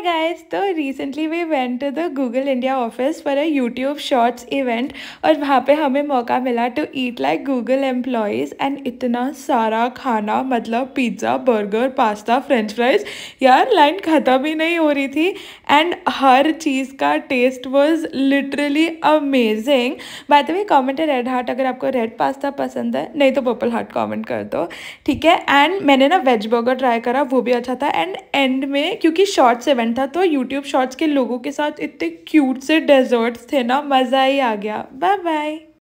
high guys तो recently we went to the Google India office for a YouTube shorts event और वहाँ पर हमें मौका मिला to eat like Google employees and इतना सारा खाना मतलब pizza burger pasta French fries यार लाइन ख़त्म ही नहीं हो रही थी एंड हर चीज़ का taste was literally amazing by the way comment है रेड हार्ट अगर आपको रेड पास्ता पसंद है नहीं तो पर्पल हार्ट कॉमेंट कर दो ठीक है एंड मैंने ना वेज बर्गर ट्राई करा वो भी अच्छा था एंड एंड में क्योंकि शॉर्ट्स इवेंट था तो यूट्यूब शॉर्ट्स के लोगों के साथ इतने क्यूट से डेजर्ट्स थे ना मज़ा ही आ गया बाय बाय